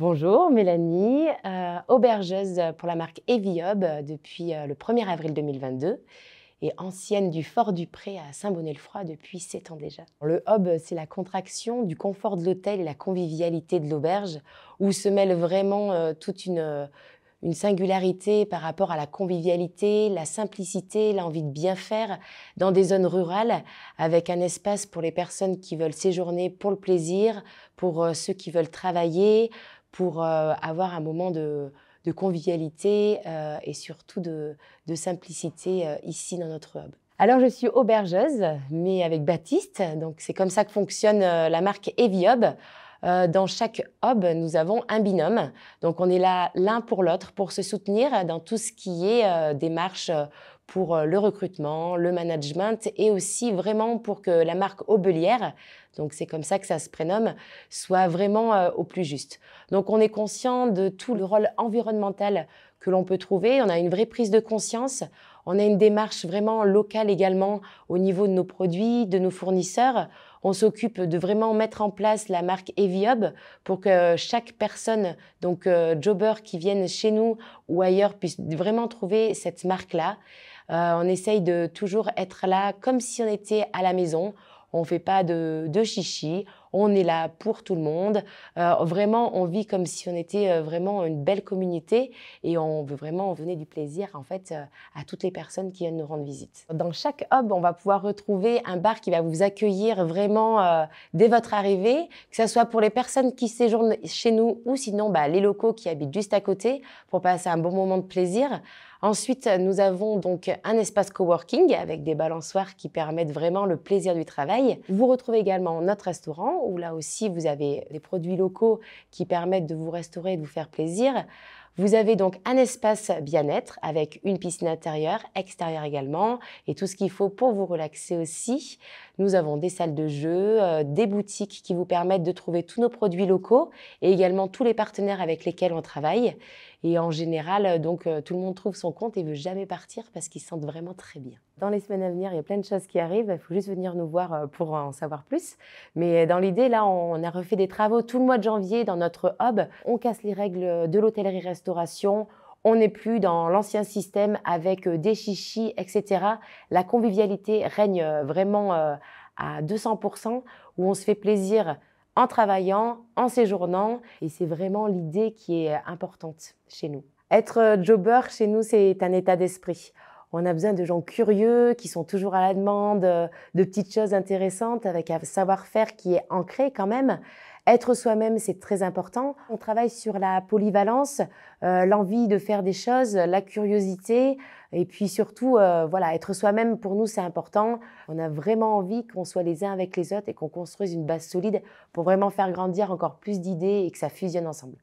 Bonjour Mélanie, euh, aubergeuse pour la marque Eviob euh, depuis euh, le 1er avril 2022 et ancienne du Fort du Pré à Saint-Bonnet-le-Froid depuis 7 ans déjà. Le hub, c'est la contraction du confort de l'hôtel et la convivialité de l'auberge, où se mêle vraiment toute une singularité par rapport à la convivialité, la simplicité, l'envie de bien faire dans des zones rurales, avec un espace pour les personnes qui veulent séjourner pour le plaisir, pour ceux qui veulent travailler, pour euh, avoir un moment de, convivialité euh, et surtout de, simplicité euh, ici dans notre hub. Alors, je suis aubergeuse, mais avec Baptiste. Donc, c'est comme ça que fonctionne la marque Heavy Hub. dans chaque hub, nous avons un binôme. Donc, on est là l'un pour l'autre pour se soutenir dans tout ce qui est euh, démarche pour euh, le recrutement, le management et aussi vraiment pour que la marque Aubelière, donc c'est comme ça que ça se prénomme, soit vraiment euh, au plus juste. Donc on est conscient de tout le rôle environnemental que l'on peut trouver, on a une vraie prise de conscience, on a une démarche vraiment locale également au niveau de nos produits, de nos fournisseurs. On s'occupe de vraiment mettre en place la marque Eviob pour que chaque personne, donc euh, jobber qui vienne chez nous ou ailleurs, puisse vraiment trouver cette marque-là. Euh, on essaye de toujours être là comme si on était à la maison. On ne fait pas de, de, chichi. On est là pour tout le monde. Euh, vraiment, on vit comme si on était euh, vraiment une belle communauté et on veut vraiment donner du plaisir en fait à toutes les personnes qui viennent nous rendre visite. Dans chaque hub, on va pouvoir retrouver un bar qui va vous accueillir vraiment dès votre arrivée, que ce soit pour les personnes qui séjournent chez nous ou sinon bah, les locaux qui habitent juste à côté pour passer un bon moment de plaisir. Ensuite, nous avons donc un espace coworking avec des balançoires qui permettent vraiment le plaisir du travail. Vous retrouvez également notre restaurant où là aussi vous avez des produits locaux qui permettent de vous restaurer et de vous faire plaisir. Vous avez donc un espace bien-être avec une piscine intérieure, extérieure également, et tout ce qu'il faut pour vous relaxer aussi. Nous avons des salles de jeu, euh, des boutiques qui vous permettent de trouver tous nos produits locaux et également tous les partenaires avec lesquels on travaille. Et en général, euh, donc euh, tout le monde trouve son compte et veut jamais partir parce qu'ils sentent vraiment très bien. Dans les semaines à venir, il y a plein de choses qui arrivent. Il faut juste venir nous voir pour en savoir plus. Mais dans l'idée, là, on a refait des travaux tout le mois de janvier dans notre hub. On casse les règles de l'hôtellerie-restaurant on n'est plus dans l'ancien système avec euh, des chichis, etc. La convivialité règne euh, vraiment euh, à 200%, où on se fait plaisir en travaillant, en séjournant. Et c'est vraiment l'idée qui est importante chez nous. Être jobber chez nous, c'est un état d'esprit. On a besoin de gens curieux, qui sont toujours à la demande, de petites choses intéressantes, avec un savoir-faire qui est ancré quand même. Être soi-même, c'est très important. On travaille sur la polyvalence, euh, l'envie de faire des choses, la curiosité, et puis surtout, euh, voilà, être soi-même pour nous, c'est important. On a vraiment envie qu'on soit les uns avec les autres et qu'on construise une base solide pour vraiment faire grandir encore plus d'idées et que ça fusionne ensemble.